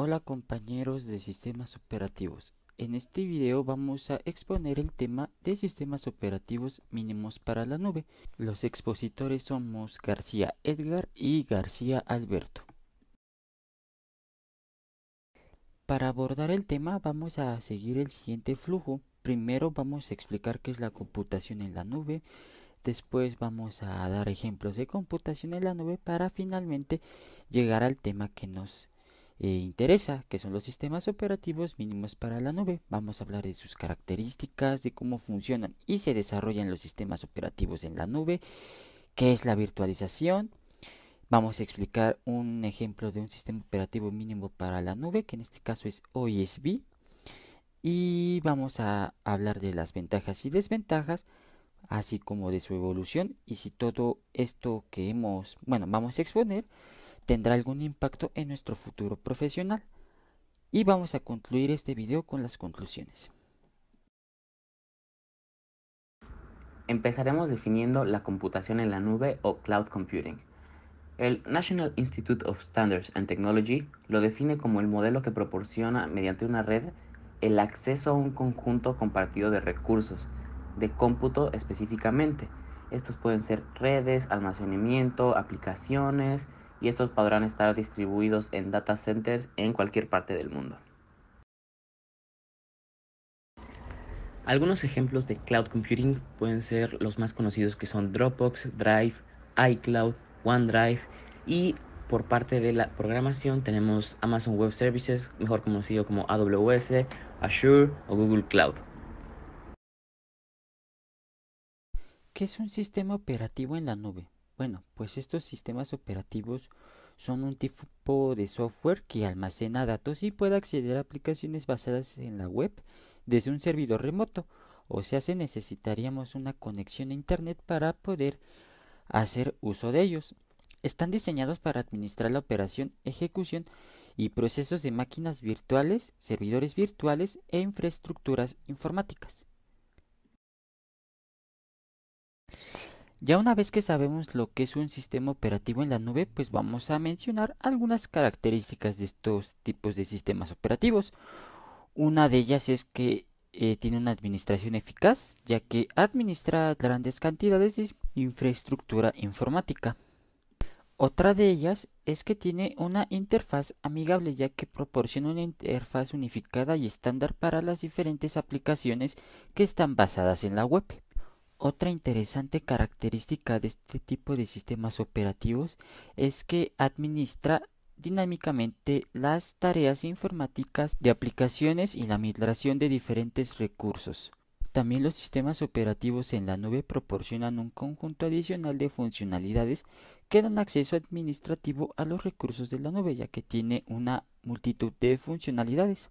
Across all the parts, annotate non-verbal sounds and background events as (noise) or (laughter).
Hola compañeros de sistemas operativos. En este video vamos a exponer el tema de sistemas operativos mínimos para la nube. Los expositores somos García Edgar y García Alberto. Para abordar el tema vamos a seguir el siguiente flujo. Primero vamos a explicar qué es la computación en la nube. Después vamos a dar ejemplos de computación en la nube para finalmente llegar al tema que nos e interesa, que son los sistemas operativos mínimos para la nube. Vamos a hablar de sus características, de cómo funcionan y se desarrollan los sistemas operativos en la nube, qué es la virtualización. Vamos a explicar un ejemplo de un sistema operativo mínimo para la nube, que en este caso es OSB. Y vamos a hablar de las ventajas y desventajas así como de su evolución y si todo esto que hemos, bueno, vamos a exponer tendrá algún impacto en nuestro futuro profesional. Y vamos a concluir este video con las conclusiones. Empezaremos definiendo la computación en la nube o cloud computing. El National Institute of Standards and Technology lo define como el modelo que proporciona mediante una red el acceso a un conjunto compartido de recursos, de cómputo específicamente. Estos pueden ser redes, almacenamiento, aplicaciones, y estos podrán estar distribuidos en data centers en cualquier parte del mundo. Algunos ejemplos de cloud computing pueden ser los más conocidos que son Dropbox, Drive, iCloud, OneDrive y por parte de la programación tenemos Amazon Web Services, mejor conocido como AWS, Azure o Google Cloud. ¿Qué es un sistema operativo en la nube? Bueno, pues estos sistemas operativos son un tipo de software que almacena datos y puede acceder a aplicaciones basadas en la web desde un servidor remoto. O sea, se necesitaríamos una conexión a Internet para poder hacer uso de ellos. Están diseñados para administrar la operación, ejecución y procesos de máquinas virtuales, servidores virtuales e infraestructuras informáticas. Ya una vez que sabemos lo que es un sistema operativo en la nube, pues vamos a mencionar algunas características de estos tipos de sistemas operativos. Una de ellas es que eh, tiene una administración eficaz, ya que administra grandes cantidades de infraestructura informática. Otra de ellas es que tiene una interfaz amigable, ya que proporciona una interfaz unificada y estándar para las diferentes aplicaciones que están basadas en la web. Otra interesante característica de este tipo de sistemas operativos es que administra dinámicamente las tareas informáticas de aplicaciones y la migración de diferentes recursos. También los sistemas operativos en la nube proporcionan un conjunto adicional de funcionalidades que dan acceso administrativo a los recursos de la nube, ya que tiene una multitud de funcionalidades.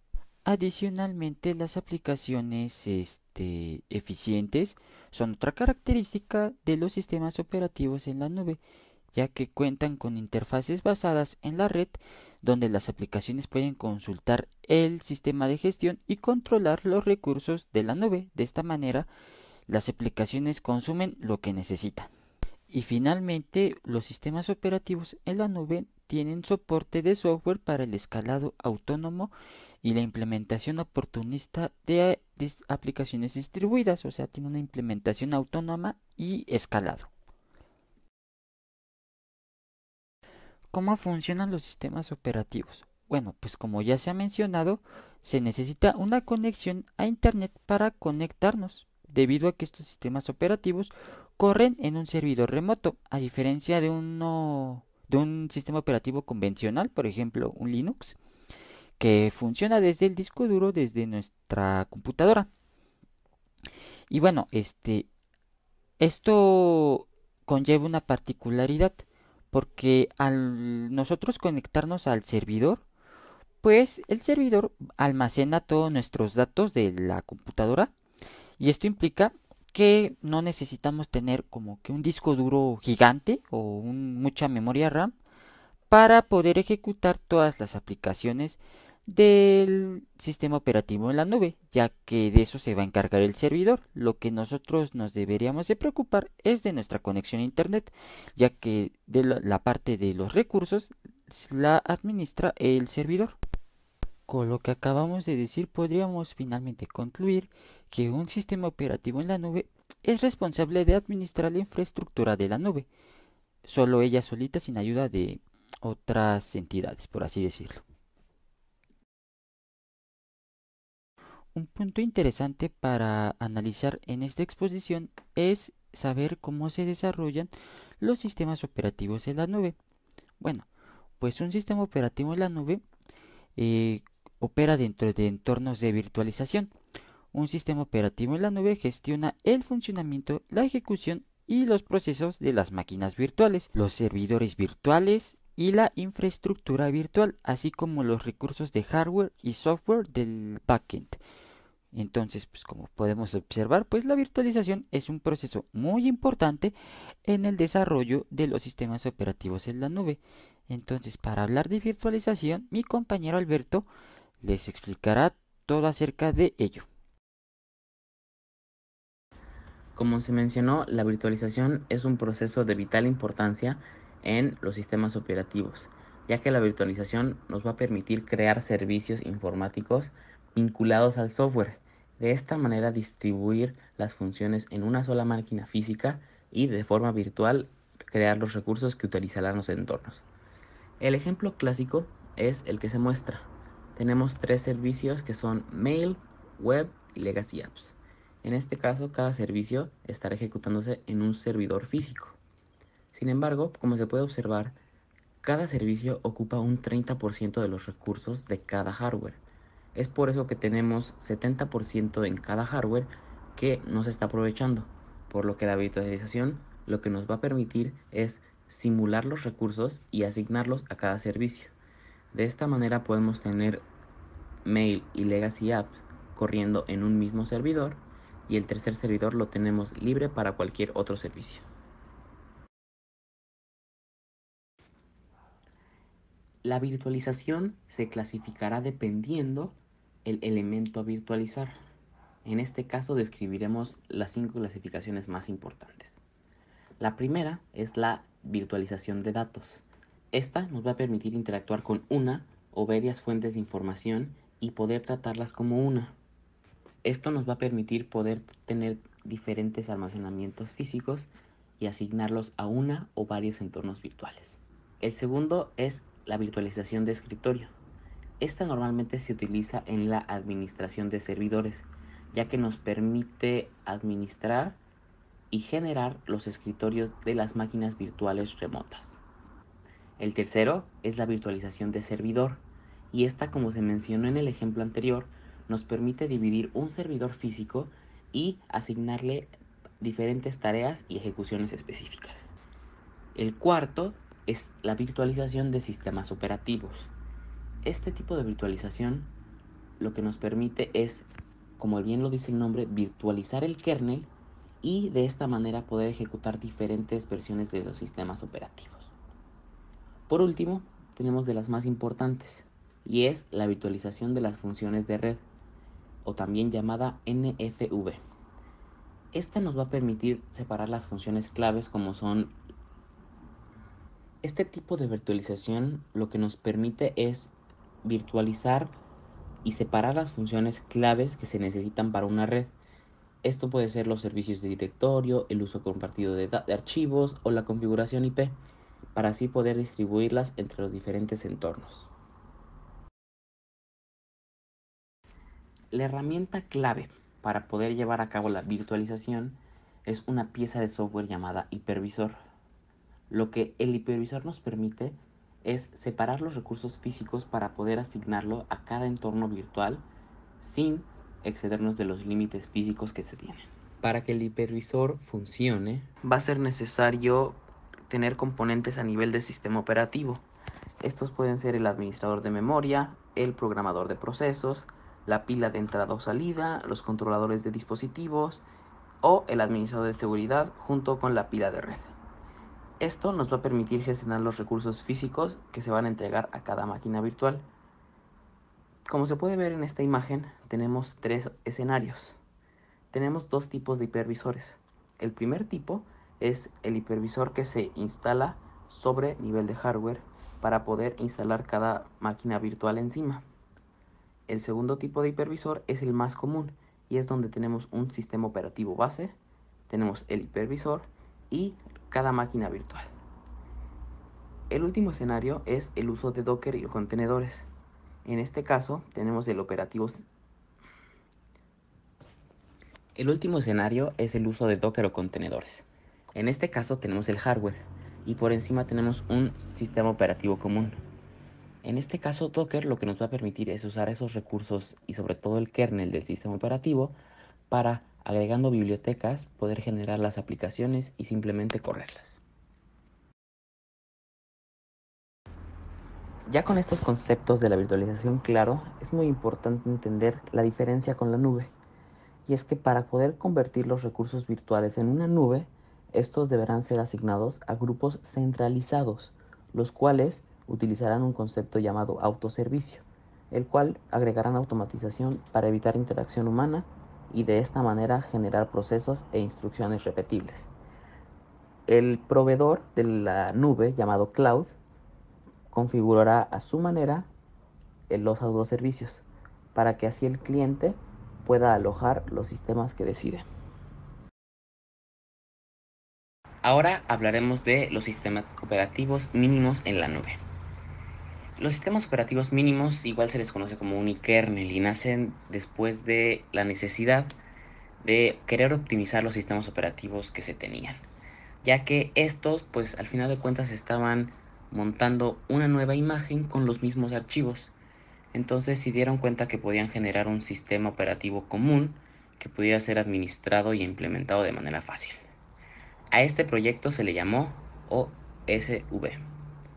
Adicionalmente, las aplicaciones este, eficientes son otra característica de los sistemas operativos en la nube, ya que cuentan con interfaces basadas en la red, donde las aplicaciones pueden consultar el sistema de gestión y controlar los recursos de la nube. De esta manera, las aplicaciones consumen lo que necesitan. Y finalmente, los sistemas operativos en la nube tienen soporte de software para el escalado autónomo y la implementación oportunista de aplicaciones distribuidas, o sea, tiene una implementación autónoma y escalado. ¿Cómo funcionan los sistemas operativos? Bueno, pues como ya se ha mencionado, se necesita una conexión a Internet para conectarnos, debido a que estos sistemas operativos corren en un servidor remoto, a diferencia de, de un sistema operativo convencional, por ejemplo, un Linux, que funciona desde el disco duro, desde nuestra computadora. Y bueno, este, esto conlleva una particularidad, porque al nosotros conectarnos al servidor, pues el servidor almacena todos nuestros datos de la computadora y esto implica que no necesitamos tener como que un disco duro gigante o mucha memoria RAM para poder ejecutar todas las aplicaciones del sistema operativo en la nube, ya que de eso se va a encargar el servidor. Lo que nosotros nos deberíamos de preocupar es de nuestra conexión a Internet, ya que de la parte de los recursos la administra el servidor. Con lo que acabamos de decir podríamos finalmente concluir que un sistema operativo en la nube es responsable de administrar la infraestructura de la nube, solo ella solita sin ayuda de otras entidades, por así decirlo. Un punto interesante para analizar en esta exposición es saber cómo se desarrollan los sistemas operativos en la nube. Bueno, pues un sistema operativo en la nube eh, opera dentro de entornos de virtualización. Un sistema operativo en la nube gestiona el funcionamiento, la ejecución y los procesos de las máquinas virtuales, los servidores virtuales y la infraestructura virtual, así como los recursos de hardware y software del backend. Entonces, pues como podemos observar, pues la virtualización es un proceso muy importante en el desarrollo de los sistemas operativos en la nube. Entonces, para hablar de virtualización, mi compañero Alberto les explicará todo acerca de ello. Como se mencionó, la virtualización es un proceso de vital importancia en los sistemas operativos, ya que la virtualización nos va a permitir crear servicios informáticos vinculados al software, de esta manera distribuir las funciones en una sola máquina física y de forma virtual crear los recursos que utilizarán los entornos. El ejemplo clásico es el que se muestra. Tenemos tres servicios que son Mail, Web y Legacy Apps. En este caso, cada servicio estará ejecutándose en un servidor físico. Sin embargo, como se puede observar, cada servicio ocupa un 30% de los recursos de cada hardware. Es por eso que tenemos 70% en cada hardware que no se está aprovechando, por lo que la virtualización lo que nos va a permitir es simular los recursos y asignarlos a cada servicio. De esta manera podemos tener mail y legacy apps corriendo en un mismo servidor y el tercer servidor lo tenemos libre para cualquier otro servicio. La virtualización se clasificará dependiendo el elemento a virtualizar. En este caso describiremos las cinco clasificaciones más importantes. La primera es la virtualización de datos. Esta nos va a permitir interactuar con una o varias fuentes de información y poder tratarlas como una. Esto nos va a permitir poder tener diferentes almacenamientos físicos y asignarlos a una o varios entornos virtuales. El segundo es la virtualización de escritorio. Esta normalmente se utiliza en la administración de servidores, ya que nos permite administrar y generar los escritorios de las máquinas virtuales remotas. El tercero es la virtualización de servidor, y esta, como se mencionó en el ejemplo anterior, nos permite dividir un servidor físico y asignarle diferentes tareas y ejecuciones específicas. El cuarto es la virtualización de sistemas operativos este tipo de virtualización lo que nos permite es, como bien lo dice el nombre, virtualizar el kernel y de esta manera poder ejecutar diferentes versiones de los sistemas operativos. Por último, tenemos de las más importantes y es la virtualización de las funciones de red o también llamada NFV. Esta nos va a permitir separar las funciones claves como son... Este tipo de virtualización lo que nos permite es virtualizar y separar las funciones claves que se necesitan para una red. Esto puede ser los servicios de directorio, el uso compartido de, de archivos o la configuración IP, para así poder distribuirlas entre los diferentes entornos. La herramienta clave para poder llevar a cabo la virtualización es una pieza de software llamada hipervisor. Lo que el hipervisor nos permite es separar los recursos físicos para poder asignarlo a cada entorno virtual sin excedernos de los límites físicos que se tienen. Para que el hipervisor funcione, va a ser necesario tener componentes a nivel de sistema operativo. Estos pueden ser el administrador de memoria, el programador de procesos, la pila de entrada o salida, los controladores de dispositivos o el administrador de seguridad junto con la pila de red. Esto nos va a permitir gestionar los recursos físicos que se van a entregar a cada máquina virtual. Como se puede ver en esta imagen, tenemos tres escenarios. Tenemos dos tipos de hipervisores. El primer tipo es el hipervisor que se instala sobre nivel de hardware para poder instalar cada máquina virtual encima. El segundo tipo de hipervisor es el más común y es donde tenemos un sistema operativo base, tenemos el hipervisor y cada máquina virtual. El último escenario es el uso de Docker y los contenedores. En este caso tenemos el operativo... El último escenario es el uso de Docker o contenedores. En este caso tenemos el hardware y por encima tenemos un sistema operativo común. En este caso Docker lo que nos va a permitir es usar esos recursos y sobre todo el kernel del sistema operativo para agregando bibliotecas, poder generar las aplicaciones y simplemente correrlas. Ya con estos conceptos de la virtualización claro, es muy importante entender la diferencia con la nube. Y es que para poder convertir los recursos virtuales en una nube, estos deberán ser asignados a grupos centralizados, los cuales utilizarán un concepto llamado autoservicio, el cual agregarán automatización para evitar interacción humana y de esta manera generar procesos e instrucciones repetibles. El proveedor de la nube llamado cloud configurará a su manera los autoservicios para que así el cliente pueda alojar los sistemas que decide. Ahora hablaremos de los sistemas operativos mínimos en la nube. Los sistemas operativos mínimos igual se les conoce como unikernel y nacen después de la necesidad de querer optimizar los sistemas operativos que se tenían, ya que estos pues al final de cuentas estaban montando una nueva imagen con los mismos archivos. Entonces se dieron cuenta que podían generar un sistema operativo común que pudiera ser administrado y implementado de manera fácil. A este proyecto se le llamó OSV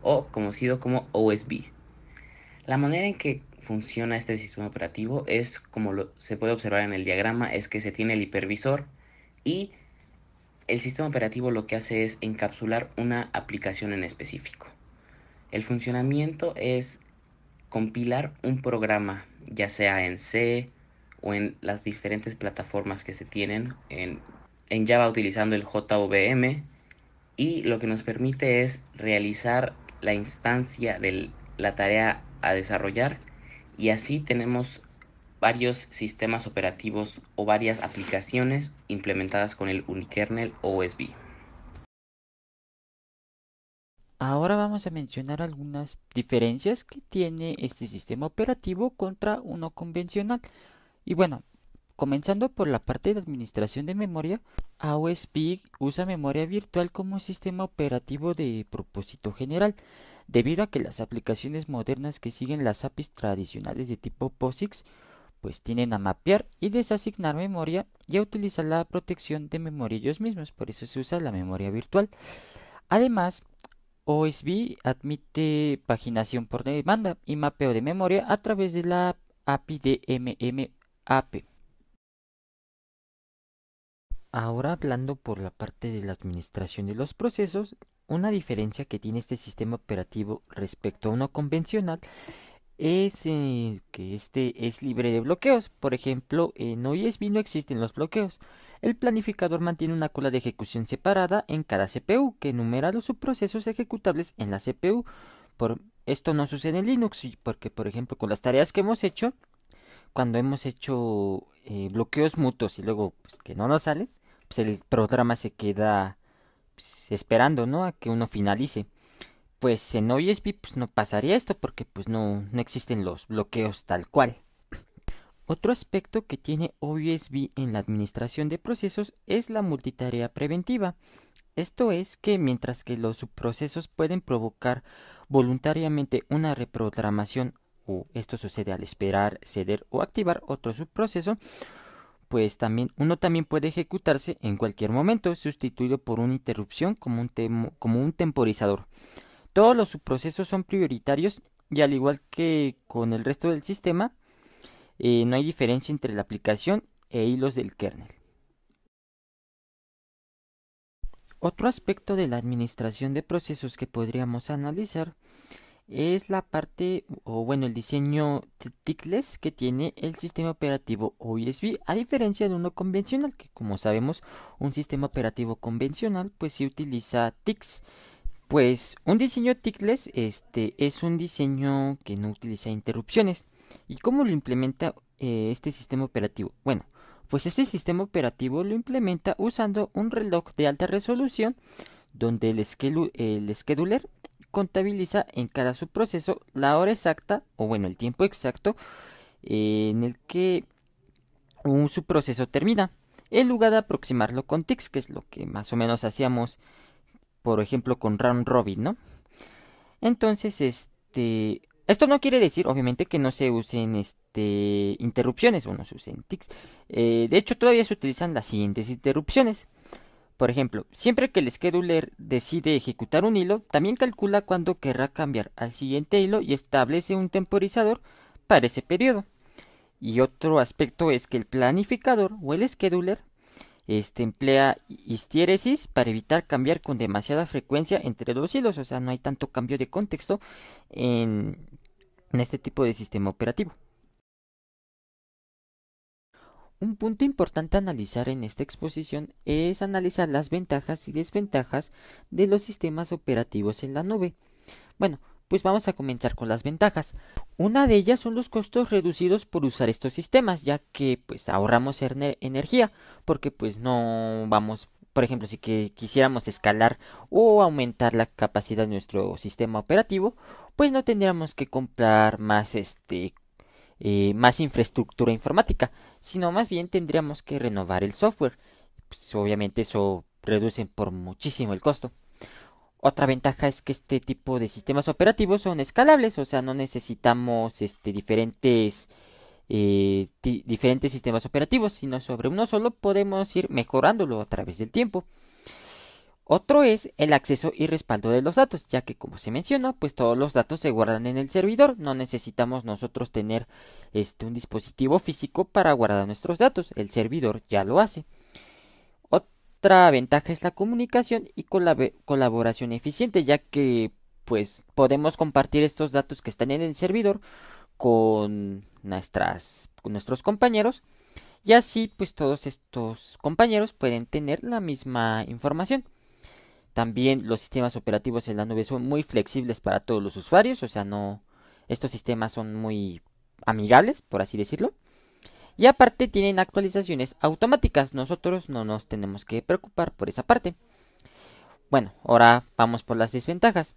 o conocido como OSB. La manera en que funciona este sistema operativo es como se puede observar en el diagrama, es que se tiene el hipervisor y el sistema operativo lo que hace es encapsular una aplicación en específico. El funcionamiento es compilar un programa, ya sea en C o en las diferentes plataformas que se tienen, en, en Java utilizando el JVM, y lo que nos permite es realizar la instancia de la tarea a desarrollar y así tenemos varios sistemas operativos o varias aplicaciones implementadas con el unikernel OSB. Ahora vamos a mencionar algunas diferencias que tiene este sistema operativo contra uno convencional. Y bueno, comenzando por la parte de administración de memoria, AOSB usa memoria virtual como sistema operativo de propósito general, debido a que las aplicaciones modernas que siguen las APIs tradicionales de tipo POSIX pues tienen a mapear y desasignar memoria y a utilizar la protección de memoria ellos mismos, por eso se usa la memoria virtual. Además, OSB admite paginación por demanda y mapeo de memoria a través de la API de MMAP. Ahora hablando por la parte de la administración de los procesos, una diferencia que tiene este sistema operativo respecto a uno convencional es eh, que este es libre de bloqueos. Por ejemplo, en OESB no existen los bloqueos. El planificador mantiene una cola de ejecución separada en cada CPU que enumera los subprocesos ejecutables en la CPU. Por, esto no sucede en Linux porque, por ejemplo, con las tareas que hemos hecho, cuando hemos hecho eh, bloqueos mutuos y luego pues, que no nos salen, pues, el programa se queda pues, esperando, ¿no? A que uno finalice. Pues en OSB e pues, no pasaría esto porque pues no, no existen los bloqueos tal cual. Otro aspecto que tiene OSB e en la administración de procesos es la multitarea preventiva. Esto es que mientras que los subprocesos pueden provocar voluntariamente una reprogramación o esto sucede al esperar, ceder o activar otro subproceso, pues también uno también puede ejecutarse en cualquier momento, sustituido por una interrupción como un, como un temporizador. Todos los subprocesos son prioritarios y al igual que con el resto del sistema, eh, no hay diferencia entre la aplicación e hilos del kernel. Otro aspecto de la administración de procesos que podríamos analizar es la parte o bueno el diseño tickless que tiene el sistema operativo OSB a diferencia de uno convencional que como sabemos un sistema operativo convencional pues si utiliza tics pues un diseño tickless este es un diseño que no utiliza interrupciones y cómo lo implementa eh, este sistema operativo bueno pues este sistema operativo lo implementa usando un reloj de alta resolución donde el scheduler contabiliza en cada subproceso la hora exacta, o bueno, el tiempo exacto eh, en el que un subproceso termina, en lugar de aproximarlo con ticks, que es lo que más o menos hacíamos, por ejemplo, con round robin, ¿no? Entonces, este, esto no quiere decir, obviamente, que no se usen este, interrupciones o no se usen tics. Eh, de hecho, todavía se utilizan las siguientes interrupciones. Por ejemplo, siempre que el scheduler decide ejecutar un hilo, también calcula cuándo querrá cambiar al siguiente hilo y establece un temporizador para ese periodo. Y otro aspecto es que el planificador o el scheduler este, emplea histiéresis para evitar cambiar con demasiada frecuencia entre dos hilos, o sea, no hay tanto cambio de contexto en este tipo de sistema operativo. Un punto importante a analizar en esta exposición es analizar las ventajas y desventajas de los sistemas operativos en la nube. Bueno, pues vamos a comenzar con las ventajas. Una de ellas son los costos reducidos por usar estos sistemas, ya que pues ahorramos energía, porque pues no vamos, por ejemplo, si quisiéramos escalar o aumentar la capacidad de nuestro sistema operativo, pues no tendríamos que comprar más este eh, más infraestructura informática, sino más bien tendríamos que renovar el software. Pues, obviamente eso reduce por muchísimo el costo. Otra ventaja es que este tipo de sistemas operativos son escalables, o sea, no necesitamos este, diferentes, eh, diferentes sistemas operativos, sino sobre uno solo podemos ir mejorándolo a través del tiempo. Otro es el acceso y respaldo de los datos, ya que como se menciona, pues todos los datos se guardan en el servidor, no necesitamos nosotros tener este, un dispositivo físico para guardar nuestros datos, el servidor ya lo hace. Otra ventaja es la comunicación y colaboración eficiente, ya que pues podemos compartir estos datos que están en el servidor con, nuestras, con nuestros compañeros y así pues todos estos compañeros pueden tener la misma información. También los sistemas operativos en la nube son muy flexibles para todos los usuarios, o sea, no estos sistemas son muy amigables, por así decirlo. Y aparte tienen actualizaciones automáticas, nosotros no nos tenemos que preocupar por esa parte. Bueno, ahora vamos por las desventajas.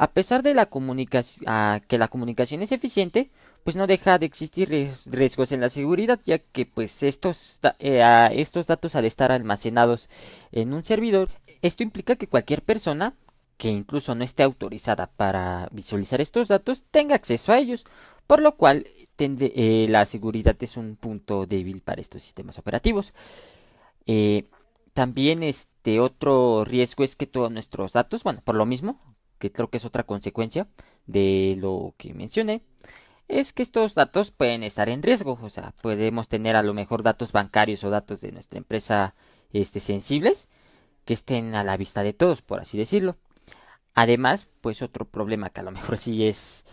A pesar de la que la comunicación es eficiente, pues no deja de existir riesgos en la seguridad, ya que pues estos, eh, estos datos al estar almacenados en un servidor esto implica que cualquier persona que incluso no esté autorizada para visualizar estos datos tenga acceso a ellos, por lo cual eh, la seguridad es un punto débil para estos sistemas operativos. Eh, también este otro riesgo es que todos nuestros datos, bueno, por lo mismo, que creo que es otra consecuencia de lo que mencioné, es que estos datos pueden estar en riesgo, o sea, podemos tener a lo mejor datos bancarios o datos de nuestra empresa este, sensibles que estén a la vista de todos, por así decirlo. Además, pues otro problema que a lo (laughs) mejor sí es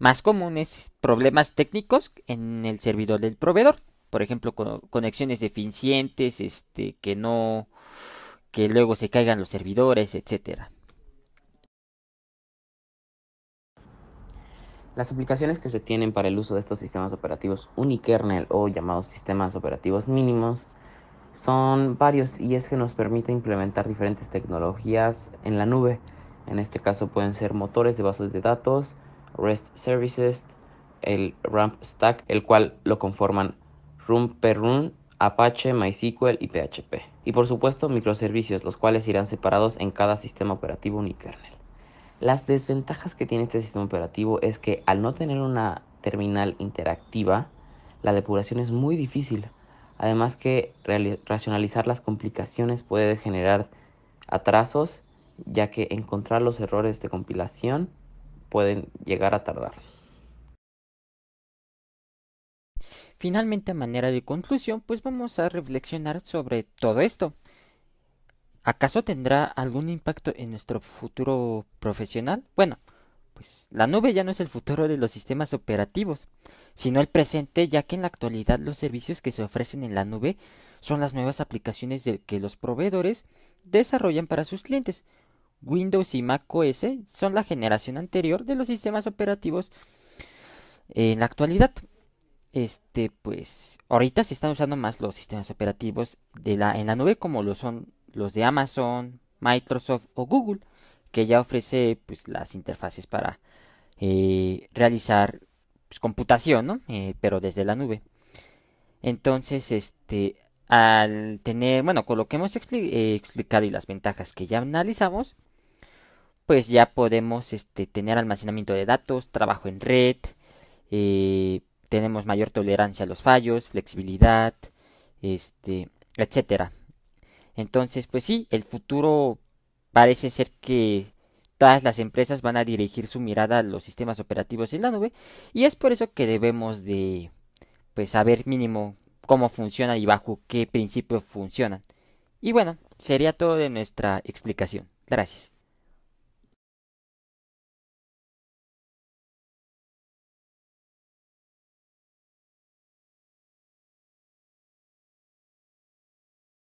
más común es problemas técnicos en el servidor del proveedor. Por ejemplo, conexiones deficientes, este, que no, que luego se caigan los servidores, etcétera. Las aplicaciones que se tienen para el uso de estos sistemas operativos unikernel o llamados sistemas operativos mínimos son varios y es que nos permite implementar diferentes tecnologías en la nube. En este caso pueden ser motores de bases de datos, REST services, el RAMP stack, el cual lo conforman Room per Room, Apache, MySQL y PHP. Y por supuesto microservicios, los cuales irán separados en cada sistema operativo unikernel. Las desventajas que tiene este sistema operativo es que al no tener una terminal interactiva, la depuración es muy difícil, Además que racionalizar las complicaciones puede generar atrasos, ya que encontrar los errores de compilación pueden llegar a tardar. Finalmente, a manera de conclusión, pues vamos a reflexionar sobre todo esto. ¿Acaso tendrá algún impacto en nuestro futuro profesional? Bueno, pues la nube ya no es el futuro de los sistemas operativos, sino el presente, ya que en la actualidad los servicios que se ofrecen en la nube son las nuevas aplicaciones que los proveedores desarrollan para sus clientes. Windows y Mac OS son la generación anterior de los sistemas operativos en la actualidad. Este, pues, ahorita se están usando más los sistemas operativos de la, en la nube como lo son los de Amazon, Microsoft o Google que ya ofrece pues, las interfaces para eh, realizar pues, computación, eh, pero desde la nube. Entonces, este, al tener, bueno, con lo que hemos eh, explicado y las ventajas que ya analizamos, pues ya podemos este, tener almacenamiento de datos, trabajo en red, tenemos mayor tolerancia a los fallos, flexibilidad, este, Entonces, pues sí, el futuro parece ser que todas las empresas van a dirigir su mirada a los sistemas operativos en la nube y es por eso que debemos de pues saber mínimo cómo funciona y bajo qué principio funcionan. Y bueno, sería todo de nuestra explicación. Gracias.